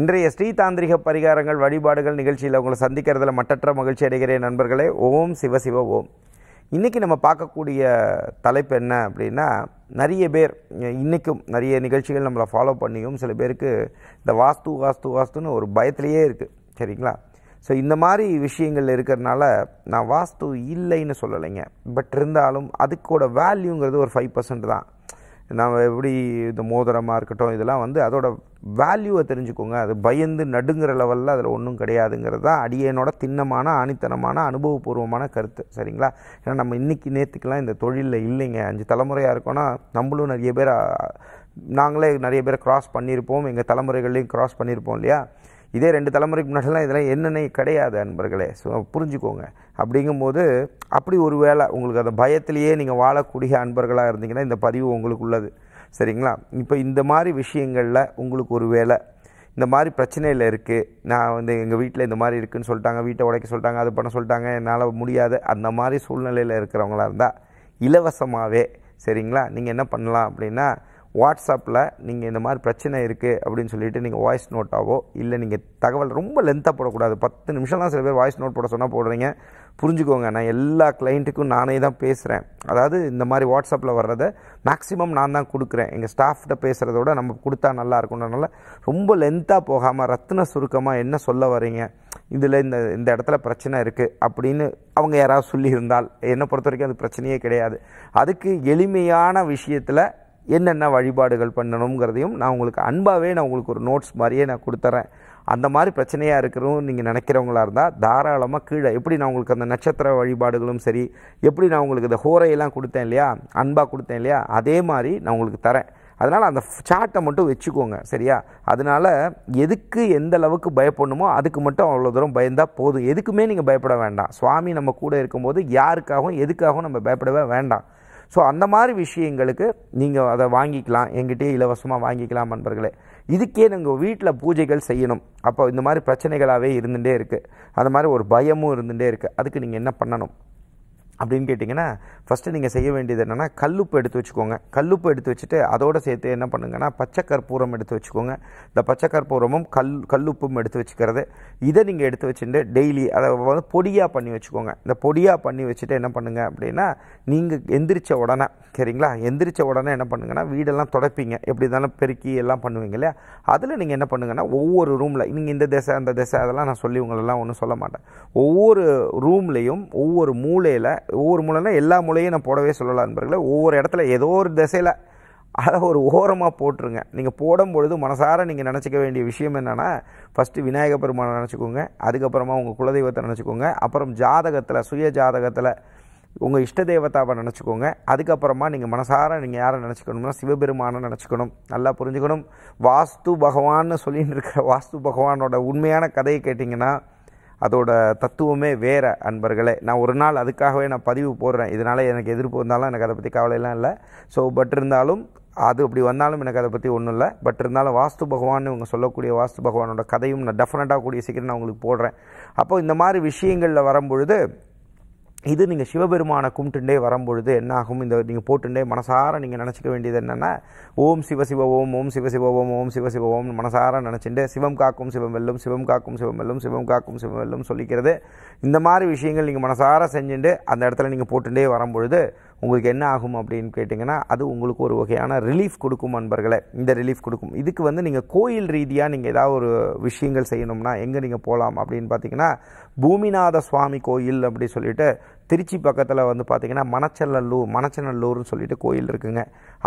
இன்றைய ஸ்ரீ தாந்திரிக பரிகாரங்கள் வழிபாடுகள் நிகழ்ச்சியில் உங்களை சந்திக்கிறதுல மட்டற்ற மகிழ்ச்சி அடைகிறேன் நண்பர்களே ஓம் சிவ சிவ ஓம் இன்றைக்கி நம்ம பார்க்கக்கூடிய தலைப்பு என்ன அப்படின்னா நிறைய பேர் இன்றைக்கும் நிறைய நிகழ்ச்சிகள் நம்மளை ஃபாலோ பண்ணியும் சில பேருக்கு இந்த வாஸ்து வாஸ்து வாஸ்துன்னு ஒரு பயத்திலேயே இருக்குது சரிங்களா ஸோ இந்த மாதிரி விஷயங்கள் இருக்கிறதுனால நான் வாஸ்து இல்லைன்னு சொல்லலைங்க பட் இருந்தாலும் அதுக்கோட வேல்யூங்கிறது ஒரு ஃபைவ் பர்சன்ட் தான் நம்ம எப்படி இந்த மோதிரமாக இருக்கட்டும் இதெல்லாம் வந்து அதோட வேல்யூவை தெரிஞ்சுக்கோங்க அது பயந்து நடுங்கிற லெவலில் அதில் ஒன்றும் கிடையாதுங்கிறது தான் அடியனோட திண்ணமான ஆணித்தனமான அனுபவபூர்வமான கருத்து சரிங்களா ஏன்னா நம்ம இன்றைக்கி நேற்றுக்கெல்லாம் இந்த தொழிலில் இல்லைங்க அஞ்சு தலைமுறையாக இருக்கோன்னா நம்மளும் நிறைய பேர் நாங்களே நிறைய பேர் க்ராஸ் பண்ணியிருப்போம் எங்கள் தலைமுறைகள்லேயும் க்ராஸ் பண்ணியிருப்போம் இல்லையா இதே ரெண்டு தலைமுறைக்கு முன்னாடிலாம் இதெல்லாம் என்னென்ன கிடையாது அன்பர்களே ஸோ புரிஞ்சுக்கோங்க அப்படிங்கும்போது அப்படி ஒரு வேளை உங்களுக்கு அந்த பயத்திலேயே நீங்கள் வாழக்கூடிய அன்பர்களாக இருந்தீங்கன்னா இந்த பதிவு உங்களுக்கு உள்ளது சரிங்களா இப்போ இந்த மாதிரி விஷயங்களில் உங்களுக்கு ஒரு வேலை இந்த மாதிரி பிரச்சனையில் இருக்குது நான் வந்து எங்கள் வீட்டில் இந்த மாதிரி இருக்குதுன்னு சொல்லிட்டாங்க வீட்டை உடைக்க சொல்லிட்டாங்க அது பண்ண சொல்லிட்டாங்க என்னால் முடியாது அந்த மாதிரி சூழ்நிலையில் இருக்கிறவங்களா இருந்தால் இலவசமாகவே சரிங்களா நீங்கள் என்ன பண்ணலாம் அப்படின்னா வாட்ஸ்அப்பில் நீங்கள் இந்த மாதிரி பிரச்சனை இருக்குது அப்படின்னு சொல்லிவிட்டு நீங்கள் வாய்ஸ் நோட்டாவோ இல்லை நீங்கள் தகவல் ரொம்ப லென்த்தாக போடக்கூடாது பத்து நிமிஷம்லாம் சில பேர் வாய்ஸ் நோட் போட சொன்னால் போடுறீங்க புரிஞ்சுக்கோங்க நான் எல்லா கிளைண்ட்டுக்கும் நானே தான் பேசுகிறேன் அதாவது இந்த மாதிரி வாட்ஸ்அப்பில் வர்றதை மேக்ஸிமம் நான் தான் கொடுக்குறேன் எங்கள் ஸ்டாஃப்கிட்ட விட நம்ம கொடுத்தா நல்லா இருக்கணும்னால ரொம்ப லென்த்தாக போகாமல் ரத்தின சுருக்கமாக என்ன சொல்ல வரீங்க இதில் இந்த இந்த இடத்துல பிரச்சனை இருக்குது அப்படின்னு அவங்க யாராவது சொல்லியிருந்தால் என்னை பொறுத்த வரைக்கும் அது பிரச்சனையே கிடையாது அதுக்கு எளிமையான விஷயத்தில் என்னென்ன வழிபாடுகள் பண்ணணுங்கிறதையும் நான் உங்களுக்கு அன்பாகவே நான் உங்களுக்கு ஒரு நோட்ஸ் மாதிரியே நான் கொடுத்துறேன் அந்த மாதிரி பிரச்சனையாக இருக்கிறோம் நீங்கள் நினைக்கிறவங்களா இருந்தால் தாராளமாக கீழே எப்படி நான் உங்களுக்கு அந்த நட்சத்திர வழிபாடுகளும் சரி எப்படி நான் உங்களுக்கு இந்த ஹோரையெல்லாம் கொடுத்தேன் இல்லையா அன்பாக கொடுத்தேன் இல்லையா அதே மாதிரி நான் உங்களுக்கு தரேன் அதனால் அந்த சார்ட்டை மட்டும் வச்சுக்கோங்க சரியா அதனால் எதுக்கு எந்த அளவுக்கு பயப்படணுமோ அதுக்கு மட்டும் அவ்வளோ தூரம் பயந்தால் போதும் எதுக்குமே நீங்கள் பயப்பட வேண்டாம் சுவாமி நம்ம கூட இருக்கும்போது யாருக்காகவும் எதுக்காகவும் நம்ம பயப்படவே வேண்டாம் ஸோ அந்த மாதிரி விஷயங்களுக்கு நீங்கள் அதை வாங்கிக்கலாம் எங்கிட்டே இலவசமாக வாங்கிக்கலாம் நண்பர்களே இதுக்கே நீங்கள் வீட்டில் பூஜைகள் செய்யணும் அப்போ இந்த மாதிரி பிரச்சனைகளாகவே இருந்துகிட்டே இருக்குது அந்த மாதிரி ஒரு பயமும் இருந்துகிட்டே இருக்குது அதுக்கு நீங்கள் என்ன பண்ணணும் அப்படின்னு கேட்டிங்கன்னா ஃபஸ்ட்டு நீங்கள் செய்ய வேண்டியது என்னென்னா கல்லுப்பு எடுத்து வச்சுக்கோங்க கல்லுப்பு எடுத்து வச்சுட்டு அதோடு சேர்த்து என்ன பண்ணுங்கன்னா பச்சை கற்பூரம் எடுத்து வச்சுக்கோங்க இந்த பச்சை கற்பூரமும் கல் கல்லுப்பும் எடுத்து வச்சுக்கிறது இதை நீங்கள் எடுத்து வச்சுட்டு டெய்லி அதை வந்து பொடியாக பண்ணி வச்சுக்கோங்க இந்த பொடியாக பண்ணி வச்சுட்டு என்ன பண்ணுங்கள் அப்படின்னா நீங்கள் எந்திரிச்ச உடனே சரிங்களா எந்திரிச்ச உடனே என்ன பண்ணுங்கன்னா வீடெல்லாம் துடைப்பீங்க எப்படி இருந்தாலும் பெருக்கி எல்லாம் பண்ணுவீங்க இல்லையா அதில் நீங்கள் என்ன பண்ணுங்கன்னா ஒவ்வொரு ரூமில் நீங்கள் இந்த திசை அந்த திசை அதெல்லாம் நான் சொல்லி உங்களெல்லாம் ஒன்றும் சொல்ல மாட்டேன் ஒவ்வொரு ரூம்லேயும் ஒவ்வொரு மூலையில் ஒவ்வொரு மூலையில் எல்லா மூலையும் நான் போடவே சொல்லலாம் நண்பர்களே ஒவ்வொரு இடத்துல ஏதோ ஒரு திசையில் அதை ஒரு ஓரமாக போட்டுருங்க நீங்கள் போடும் பொழுது மனசார நீங்கள் நினச்சிக்க வேண்டிய விஷயம் என்னென்னா ஃபஸ்ட்டு விநாயகப் பெருமானை நினச்சிக்கோங்க அதுக்கப்புறமா உங்கள் குலதெய்வத்தை நினச்சிக்கோங்க அப்புறம் ஜாதகத்தில் சுய ஜாதகத்தில் உங்கள் இஷ்ட தேவத்தாவை நினச்சிக்கோங்க அதுக்கப்புறமா நீங்கள் மனசார நீங்கள் யாரை நினச்சிக்கணும்னா சிவபெருமானை நினச்சிக்கணும் நல்லா புரிஞ்சுக்கணும் வாஸ்து பகவான்னு சொல்லின்னு இருக்கிற வாஸ்து பகவானோட உண்மையான கதையை கேட்டிங்கன்னா அதோட தத்துவமே வேறு அன்பர்களே நான் ஒரு நாள் அதுக்காகவே நான் பதிவு போடுறேன் இதனால் எனக்கு எதிர்ப்பு வந்தாலும் எனக்கு அதை பற்றி கவலையெல்லாம் இல்லை ஸோ பட் இருந்தாலும் அது அப்படி வந்தாலும் எனக்கு அதை பற்றி ஒன்றும் இல்லை பட் இருந்தாலும் வாஸ்து பகவான் இவங்க சொல்லக்கூடிய வாஸ்து பகவானோட கதையும் நான் டெஃபினட்டாக கூடிய சீக்கிரம் நான் உங்களுக்கு போடுறேன் அப்போ இந்த மாதிரி விஷயங்களில் வரும்பொழுது இது நீங்கள் சிவபெருமானை கும்பிட்டுண்டே வரும்பொழுது என்னாகும் இந்த நீங்கள் போட்டுண்டே மனசார நீங்கள் நினச்சிக்க வேண்டியது என்னென்னா ஓம் சிவ சிவ ஓம் ஓம் சிவ சிவ ஓம் ஓம் சிவ சிவ ஓம் மனசார நினச்சிட்டு சிவம் காக்கும் சிவம் வெல்லும் சிவம் காக்கும் சிவம் வெல்லும் சிவம் காக்கும் சிவம் வெல்லும் சொல்லிக்கிறது இந்த மாதிரி விஷயங்கள் நீங்கள் மனசார செஞ்சுட்டு அந்த இடத்துல நீங்கள் போட்டுண்டே வரும்பொழுது உங்களுக்கு என்ன ஆகும் அப்படின்னு கேட்டிங்கன்னா அது உங்களுக்கு ஒரு வகையான ரிலீஃப் கொடுக்கும் நண்பர்களே இந்த ரிலீஃப் கொடுக்கும் இதுக்கு வந்து நீங்கள் கோயில் ரீதியாக நீங்கள் ஏதாவது ஒரு விஷயங்கள் செய்யணும்னா எங்கே நீங்கள் போகலாம் அப்படின்னு பார்த்தீங்கன்னா பூமிநாத சுவாமி கோயில் அப்படி சொல்லிட்டு திருச்சி பக்கத்தில் வந்து பார்த்தீங்கன்னா மணச்சநல்லூர் மணச்சநல்லூர்னு சொல்லிட்டு கோயில் இருக்குங்க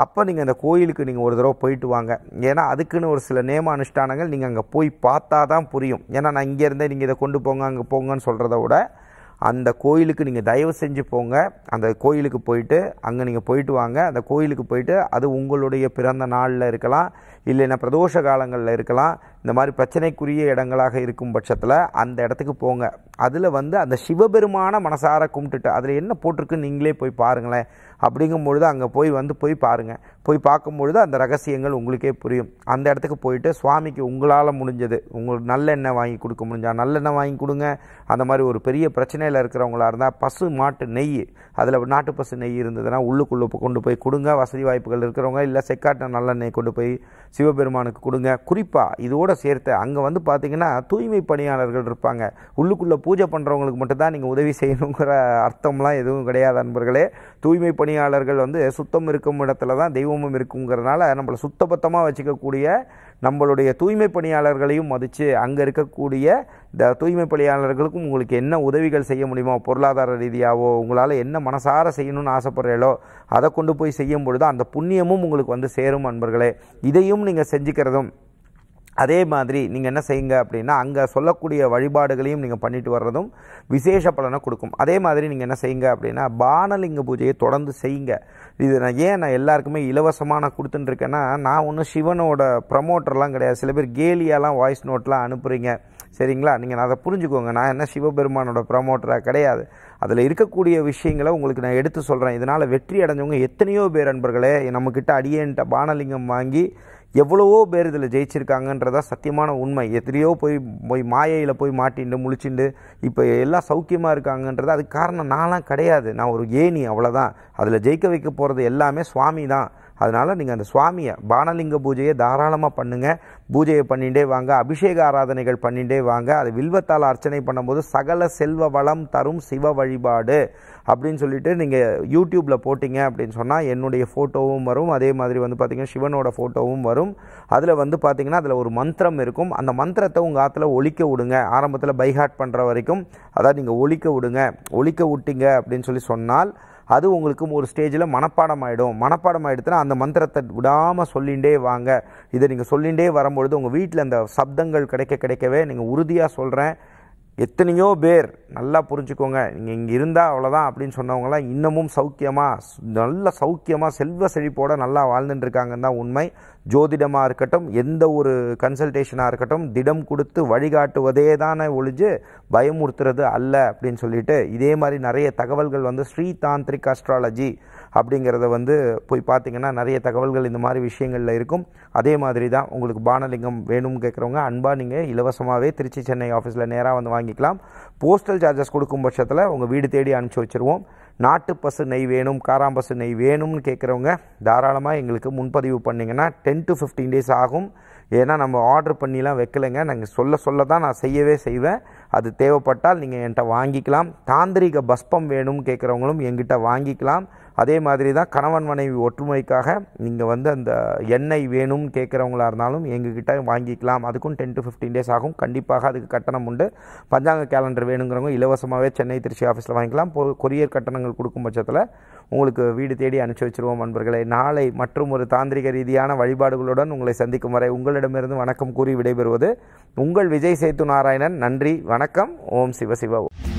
அப்போ நீங்கள் அந்த கோயிலுக்கு நீங்கள் ஒரு தடவை போயிட்டு வாங்க ஏன்னா அதுக்குன்னு ஒரு சில நேம அனுஷ்டானங்கள் நீங்கள் அங்கே போய் பார்த்தா தான் புரியும் ஏன்னா நான் இங்கேருந்தே நீங்கள் இதை கொண்டு போங்க அங்கே போங்கன்னு சொல்கிறத விட அந்த கோயிலுக்கு நீங்கள் தயவு செஞ்சு போங்க அந்த கோயிலுக்கு போயிட்டு அங்கே நீங்கள் போயிட்டு வாங்க அந்த கோயிலுக்கு போயிட்டு அது உங்களுடைய பிறந்த நாளில் இருக்கலாம் இல்லைன்னா பிரதோஷ காலங்களில் இருக்கலாம் இந்த மாதிரி பிரச்சனைக்குரிய இடங்களாக இருக்கும் பட்சத்தில் அந்த இடத்துக்கு போங்க அதில் வந்து அந்த சிவபெருமான மனசார கும்பிட்டுட்டு அதில் என்ன போட்டிருக்குன்னு நீங்களே போய் பாருங்களேன் அப்படிங்கும்பொழுது அங்கே போய் வந்து போய் பாருங்கள் போய் பார்க்கும்பொழுது அந்த ரகசியங்கள் உங்களுக்கே புரியும் அந்த இடத்துக்கு போயிட்டு சுவாமிக்கு உங்களால் முடிஞ்சது உங்களுக்கு நல்லெண்ணெய் வாங்கி கொடுக்க முடிஞ்சால் நல்லெண்ணெய் வாங்கி கொடுங்க அந்த மாதிரி ஒரு பெரிய பிரச்சனையில் இருக்கிறவங்களா இருந்தால் பசு மாட்டு நெய் அதில் நாட்டு பசு நெய் இருந்ததுன்னா உள்ளுக்குள்ளே கொண்டு போய் கொடுங்க வசதி வாய்ப்புகள் இருக்கிறவங்க இல்லை செக்காட்டை நல்லெண்ணெய் கொண்டு போய் சிவபெருமானுக்கு கொடுங்க குறிப்பாக இதோடு சேர்த்து அங்கே வந்து பார்த்திங்கன்னா தூய்மை பணியாளர்கள் இருப்பாங்க உள்ளுக்குள்ளே பூஜை பண்ணுறவங்களுக்கு மட்டும்தான் நீங்கள் உதவி செய்யணுங்கிற அர்த்தம்லாம் எதுவும் கிடையாது அன்பர்களே தூய்மை பணியாளர்கள் வந்து சுத்தம் இருக்கும் இடத்துல தான் தெய்வமும் இருக்குங்கிறதுனால நம்மளை சுத்தபத்தமாக வச்சுக்கக்கூடிய நம்மளுடைய தூய்மை பணியாளர்களையும் மதித்து அங்கே இருக்கக்கூடிய இந்த தூய்மை பணியாளர்களுக்கும் உங்களுக்கு என்ன உதவிகள் செய்ய முடியுமோ பொருளாதார ரீதியாகவோ உங்களால் என்ன மனசார செய்யணும்னு ஆசைப்படுறீங்களோ அதை கொண்டு போய் செய்யும் பொழுது அந்த புண்ணியமும் உங்களுக்கு வந்து சேரும் அன்பர்களே இதையும் நீங்கள் செஞ்சுக்கிறதும் அதே மாதிரி நீங்கள் என்ன செய்யுங்க அப்படின்னா அங்கே சொல்லக்கூடிய வழிபாடுகளையும் நீங்கள் பண்ணிட்டு வர்றதும் விசேஷ பலனை கொடுக்கும் அதே மாதிரி நீங்கள் என்ன செய்யுங்க அப்படின்னா பானலிங்க பூஜையை தொடர்ந்து செய்யுங்க இது நான் ஏன் நான் எல்லாருக்குமே இலவசமாக நான் கொடுத்துட்டுருக்கேன்னா நான் ஒன்றும் சிவனோட ப்ரமோட்டர்லாம் கிடையாது சில பேர் கேலியாலாம் வாய்ஸ் நோட்லாம் அனுப்புகிறீங்க சரிங்களா நீங்கள் நான் அதை புரிஞ்சுக்கோங்க நான் என்ன சிவபெருமானோட ப்ரமோட்டராக கிடையாது அதில் இருக்கக்கூடிய விஷயங்களை உங்களுக்கு நான் எடுத்து சொல்கிறேன் இதனால் வெற்றி அடைஞ்சவங்க எத்தனையோ பேர் அன்பர்களே நம்மக்கிட்ட அடியேன்ட்ட பானலிங்கம் வாங்கி எவ்வளவோ பேர் இதில் ஜெயிச்சிருக்காங்கன்றதா சத்தியமான உண்மை எத்தனையோ போய் போய் மாயையில் போய் மாட்டிண்டு முழிச்சுண்டு இப்போ எல்லாம் சௌக்கியமாக இருக்காங்கன்றது அதுக்கு காரணம் நான்லாம் கிடையாது நான் ஒரு ஏணி அவ்வளோதான் அதில் ஜெயிக்க வைக்க போகிறது எல்லாமே சுவாமி தான் அதனால் நீங்கள் அந்த சுவாமியை பானலிங்க பூஜையை தாராளமாக பண்ணுங்கள் பூஜையை பண்ணிகிட்டே வாங்க அபிஷேக ஆராதனைகள் பண்ணிகிட்டே வாங்க அது வில்வத்தால் அர்ச்சனை பண்ணும்போது சகல செல்வ வளம் தரும் சிவ வழிபாடு அப்படின்னு சொல்லிட்டு நீங்கள் யூடியூப்பில் போட்டிங்க அப்படின்னு சொன்னால் என்னுடைய ஃபோட்டோவும் வரும் அதே மாதிரி வந்து பார்த்திங்கன்னா சிவனோட ஃபோட்டோவும் வரும் அதில் வந்து பார்த்திங்கன்னா அதில் ஒரு மந்திரம் இருக்கும் அந்த மந்திரத்தை உங்கள் ஆற்றுல ஒழிக்க விடுங்க ஆரம்பத்தில் பைஹாட் பண்ணுற வரைக்கும் அதாவது நீங்கள் ஒழிக்க விடுங்க ஒழிக்க விட்டீங்க அப்படின்னு சொல்லி சொன்னால் அது உங்களுக்கு ஒரு ஸ்டேஜில் மனப்பாடம் ஆகிடும் மனப்பாடம் ஆகிடுச்சுன்னா அந்த மந்திரத்தை விடாமல் சொல்லிகிட்டே வாங்க இதை நீங்கள் சொல்லிகிட்டே வரும்பொழுது உங்கள் வீட்டில் அந்த சப்தங்கள் கிடைக்க கிடைக்கவே நீங்கள் உறுதியாக சொல்கிறேன் எத்தனையோ பேர் நல்லா புரிஞ்சுக்கோங்க நீங்கள் இங்கே இருந்தால் அவ்வளோதான் அப்படின்னு சொன்னவங்களாம் இன்னமும் சௌக்கியமாக நல்ல சௌக்கியமாக செல்வ செழிப்போடு நல்லா வாழ்ந்துட்டுருக்காங்கன்னு தான் உண்மை ஜோதிடமாக இருக்கட்டும் எந்த ஒரு கன்சல்டேஷனாக இருக்கட்டும் திடம் கொடுத்து வழிகாட்டுவதே தானே ஒழிஞ்சு பயமுறுத்துறது அல்ல அப்படின்னு சொல்லிட்டு இதே மாதிரி நிறைய தகவல்கள் வந்து ஸ்ரீ தாந்திரிக் அஸ்ட்ராலஜி அப்படிங்கிறத வந்து போய் பார்த்திங்கன்னா நிறைய தகவல்கள் இந்த மாதிரி விஷயங்களில் இருக்கும் அதே மாதிரி தான் உங்களுக்கு பானலிங்கம் வேணும்னு கேட்குறவங்க அன்பாக நீங்கள் இலவசமாகவே திருச்சி சென்னை ஆஃபீஸில் நேராக வந்து வாங்கிக்கலாம் போஸ்டல் சார்ஜஸ் கொடுக்கும் பட்சத்தில் உங்கள் வீடு தேடி அனுப்பிச்சி வச்சுருவோம் நாட்டு பசு நெய் வேணும் காராம்பசு நெய் வேணும்னு கேட்குறவங்க தாராளமாக எங்களுக்கு முன்பதிவு பண்ணிங்கன்னா டென் டு ஃபிஃப்டீன் டேஸ் ஆகும் ஏன்னா நம்ம ஆர்டர் பண்ணிலாம் வைக்கலைங்க நாங்கள் சொல்ல சொல்ல தான் நான் செய்யவே செய்வேன் அது தேவைப்பட்டால் நீங்கள் என்கிட்ட வாங்கிக்கலாம் தாந்திரிக பஸ்பம் வேணும்னு கேட்குறவங்களும் எங்கிட்ட வாங்கிக்கலாம் அதே மாதிரி தான் கணவன் மனைவி ஒற்றுமைக்காக நீங்கள் வந்து அந்த எண்ணெய் வேணும்னு கேட்குறவங்களா இருந்தாலும் எங்ககிட்ட வாங்கிக்கலாம் அதுக்கும் டென் டு ஃபிஃப்டீன் டேஸ் ஆகும் கண்டிப்பாக அதுக்கு கட்டணம் உண்டு பஞ்சாங்க கேலண்டர் வேணுங்கிறவங்க இலவசமாகவே சென்னை திருச்சி ஆஃபீஸில் வாங்கிக்கலாம் கொரியர் கட்டணங்கள் கொடுக்கும் பட்சத்தில் உங்களுக்கு வீடு தேடி அனுப்பிச்சி வச்சுருவோம் நண்பர்களே நாளை மற்றும் ஒரு தாந்திரிக ரீதியான வழிபாடுகளுடன் உங்களை சந்திக்கும் வரை உங்களிடமிருந்து வணக்கம் கூறி விடைபெறுவது உங்கள் விஜய் சேத்து நாராயணன் நன்றி வணக்கம் ஓம் சிவசிவா